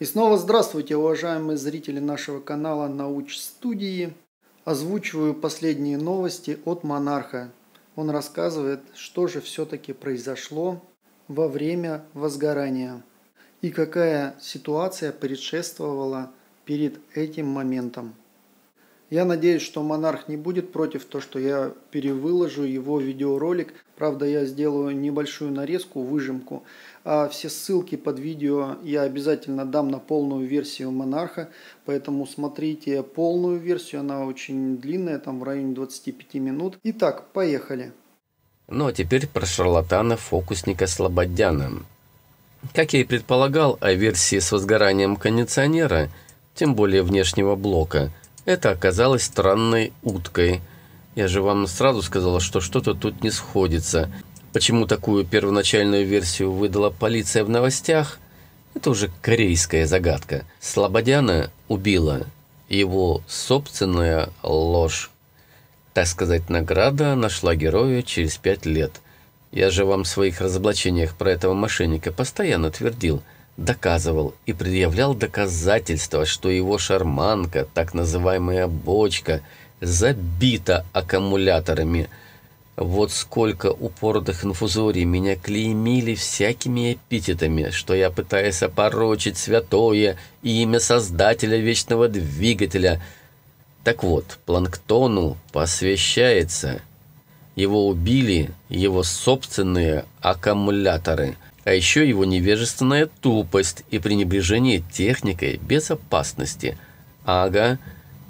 И снова здравствуйте, уважаемые зрители нашего канала Науч Студии. Озвучиваю последние новости от Монарха. Он рассказывает, что же все-таки произошло во время возгорания и какая ситуация предшествовала перед этим моментом. Я надеюсь, что Монарх не будет против того, что я перевыложу его видеоролик. Правда, я сделаю небольшую нарезку, выжимку. А все ссылки под видео я обязательно дам на полную версию Монарха. Поэтому смотрите полную версию, она очень длинная, там в районе 25 минут. Итак, поехали. Ну а теперь про шарлатана-фокусника Слободяна. Как я и предполагал, о версии с возгоранием кондиционера, тем более внешнего блока – это оказалось странной уткой. Я же вам сразу сказала, что что-то тут не сходится. Почему такую первоначальную версию выдала полиция в новостях? Это уже корейская загадка. Слободяна убила его собственная ложь. Так сказать, награда нашла героя через пять лет. Я же вам в своих разоблачениях про этого мошенника постоянно твердил – доказывал и предъявлял доказательства, что его шарманка, так называемая бочка, забита аккумуляторами. Вот сколько упоротых инфузорий меня клеймили всякими эпитетами, что я пытаюсь опорочить святое имя Создателя Вечного Двигателя. Так вот, планктону посвящается. Его убили его собственные аккумуляторы – а еще его невежественная тупость и пренебрежение техникой безопасности. Ага,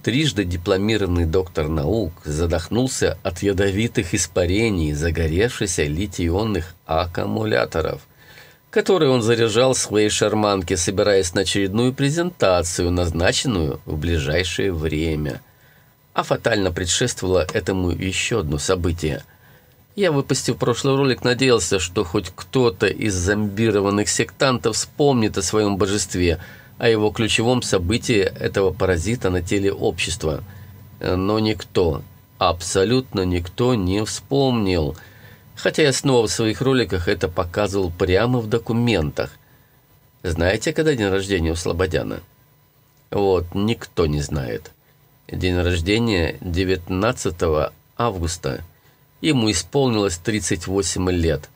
трижды дипломированный доктор наук задохнулся от ядовитых испарений загоревшихся литий аккумуляторов, которые он заряжал в своей шарманке, собираясь на очередную презентацию, назначенную в ближайшее время. А фатально предшествовало этому еще одно событие – я, выпустил прошлый ролик, надеялся, что хоть кто-то из зомбированных сектантов вспомнит о своем божестве, о его ключевом событии этого паразита на теле общества. Но никто, абсолютно никто не вспомнил. Хотя я снова в своих роликах это показывал прямо в документах. Знаете, когда день рождения у Слободяна? Вот, никто не знает. День рождения 19 августа – Ему исполнилось 38 лет.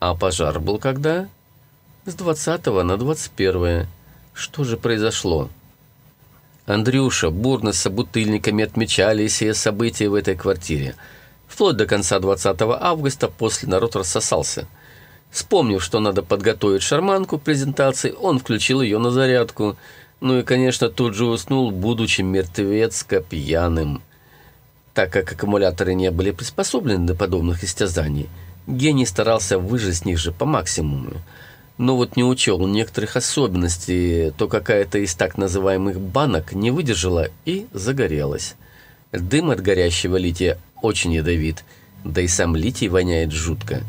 А пожар был когда? С 20 на 21. Что же произошло? Андрюша бурно с собутыльниками отмечали все события в этой квартире. Вплоть до конца 20 августа после народ рассосался. Вспомнив, что надо подготовить шарманку презентации, он включил ее на зарядку. Ну и, конечно, тут же уснул, будучи мертвецко пьяным. Так как аккумуляторы не были приспособлены для подобных истязаний, гений старался выжать с них же по максимуму. Но вот не учел некоторых особенностей, то какая-то из так называемых банок не выдержала и загорелась. Дым от горящего лития очень ядовит, да и сам литий воняет жутко.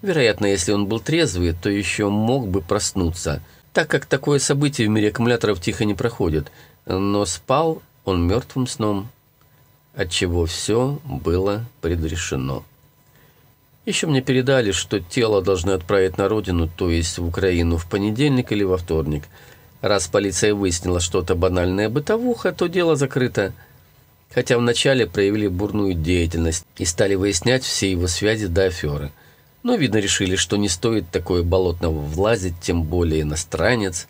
Вероятно, если он был трезвый, то еще мог бы проснуться, так как такое событие в мире аккумуляторов тихо не проходит. Но спал он мертвым сном. От чего все было предрешено. Еще мне передали, что тело должны отправить на родину, то есть в Украину, в понедельник или во вторник. Раз полиция выяснила что-то банальное бытовуха, то дело закрыто. Хотя вначале проявили бурную деятельность и стали выяснять все его связи до аферы. Но, видно, решили, что не стоит такое болотно влазить, тем более иностранец.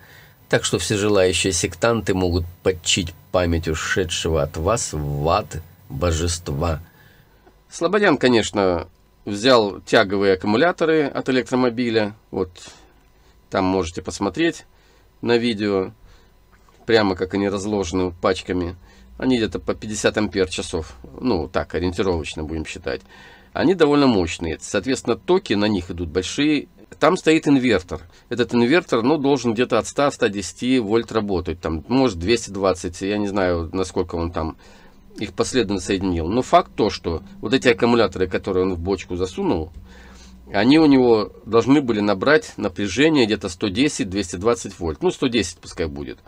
Так что все желающие сектанты могут подчить память ушедшего от вас в ад – божества. Слободян, конечно, взял тяговые аккумуляторы от электромобиля. Вот там можете посмотреть на видео, прямо как они разложены пачками. Они где-то по 50 ампер часов. Ну, так, ориентировочно будем считать. Они довольно мощные. Соответственно, токи на них идут большие. Там стоит инвертор. Этот инвертор, ну, должен где-то от 100-110 вольт работать. Там, может, 220, я не знаю, насколько он там их последовательно соединил. Но факт то, что вот эти аккумуляторы, которые он в бочку засунул, они у него должны были набрать напряжение где-то 110-220 вольт. Ну, 110 пускай будет.